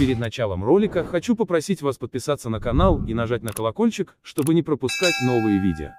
Перед началом ролика хочу попросить вас подписаться на канал и нажать на колокольчик, чтобы не пропускать новые видео.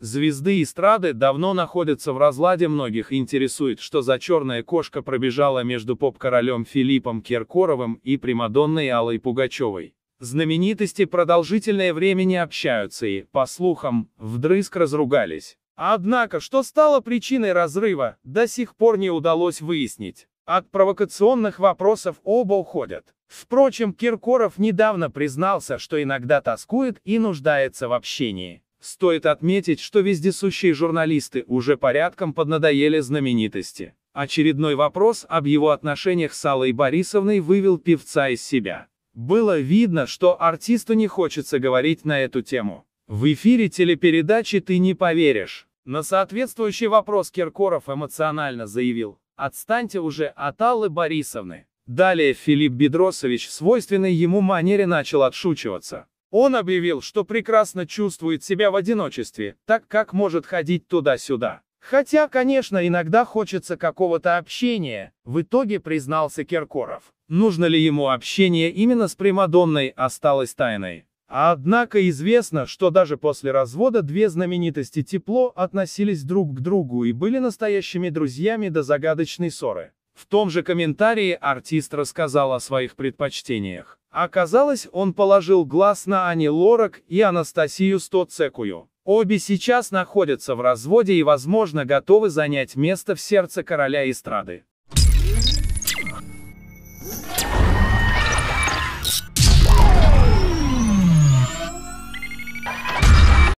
Звезды эстрады давно находятся в разладе многих интересует, что за черная кошка пробежала между поп-королем Филиппом Киркоровым и Примадонной Аллой Пугачевой. Знаменитости продолжительное время не общаются и, по слухам, вдрызг разругались. Однако, что стало причиной разрыва, до сих пор не удалось выяснить. От провокационных вопросов оба уходят. Впрочем, Киркоров недавно признался, что иногда тоскует и нуждается в общении. Стоит отметить, что вездесущие журналисты уже порядком поднадоели знаменитости. Очередной вопрос об его отношениях с Аллой Борисовной вывел певца из себя. Было видно, что артисту не хочется говорить на эту тему. В эфире телепередачи «Ты не поверишь». На соответствующий вопрос Киркоров эмоционально заявил. Отстаньте уже от Аллы Борисовны. Далее Филипп Бедросович в свойственной ему манере начал отшучиваться. Он объявил, что прекрасно чувствует себя в одиночестве, так как может ходить туда-сюда. Хотя, конечно, иногда хочется какого-то общения, в итоге признался Киркоров. Нужно ли ему общение именно с Примадонной, осталось тайной. Однако известно, что даже после развода две знаменитости тепло относились друг к другу и были настоящими друзьями до загадочной ссоры. В том же комментарии артист рассказал о своих предпочтениях. Оказалось, он положил глаз на Ани Лорак и Анастасию Стоцекую. Обе сейчас находятся в разводе и, возможно, готовы занять место в сердце короля эстрады.